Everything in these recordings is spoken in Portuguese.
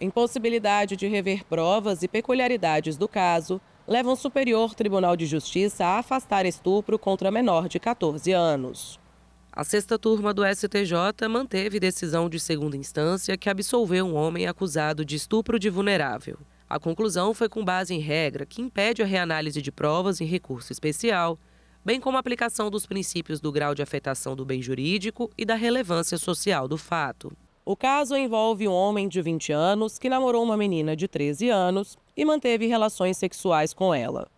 Impossibilidade de rever provas e peculiaridades do caso levam o Superior Tribunal de Justiça a afastar estupro contra menor de 14 anos. A sexta turma do STJ manteve decisão de segunda instância que absolveu um homem acusado de estupro de vulnerável. A conclusão foi com base em regra que impede a reanálise de provas em recurso especial, bem como a aplicação dos princípios do grau de afetação do bem jurídico e da relevância social do fato. O caso envolve um homem de 20 anos que namorou uma menina de 13 anos e manteve relações sexuais com ela.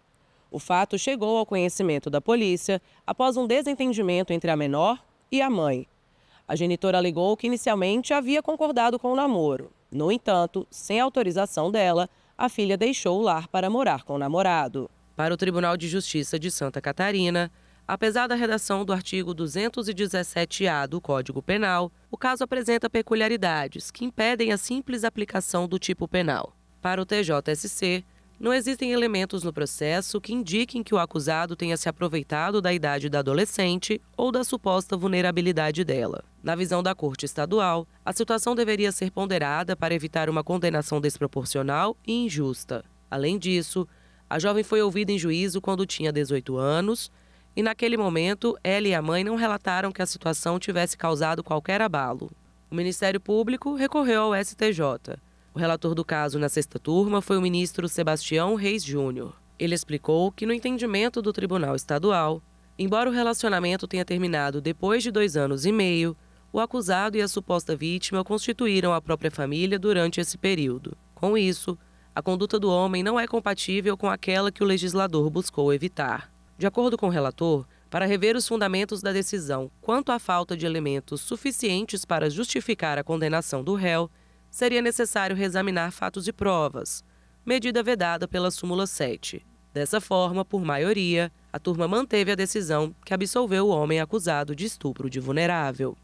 O fato chegou ao conhecimento da polícia após um desentendimento entre a menor e a mãe. A genitora alegou que inicialmente havia concordado com o namoro. No entanto, sem autorização dela, a filha deixou o lar para morar com o namorado. Para o Tribunal de Justiça de Santa Catarina, Apesar da redação do artigo 217-A do Código Penal, o caso apresenta peculiaridades que impedem a simples aplicação do tipo penal. Para o TJSC, não existem elementos no processo que indiquem que o acusado tenha se aproveitado da idade da adolescente ou da suposta vulnerabilidade dela. Na visão da Corte Estadual, a situação deveria ser ponderada para evitar uma condenação desproporcional e injusta. Além disso, a jovem foi ouvida em juízo quando tinha 18 anos e naquele momento ela e a mãe não relataram que a situação tivesse causado qualquer abalo. O Ministério Público recorreu ao STJ. O relator do caso na sexta turma foi o ministro Sebastião Reis Júnior. Ele explicou que, no entendimento do Tribunal Estadual, embora o relacionamento tenha terminado depois de dois anos e meio, o acusado e a suposta vítima constituíram a própria família durante esse período. Com isso, a conduta do homem não é compatível com aquela que o legislador buscou evitar. De acordo com o relator, para rever os fundamentos da decisão quanto à falta de elementos suficientes para justificar a condenação do réu, seria necessário reexaminar fatos e provas, medida vedada pela súmula 7. Dessa forma, por maioria, a turma manteve a decisão que absolveu o homem acusado de estupro de vulnerável.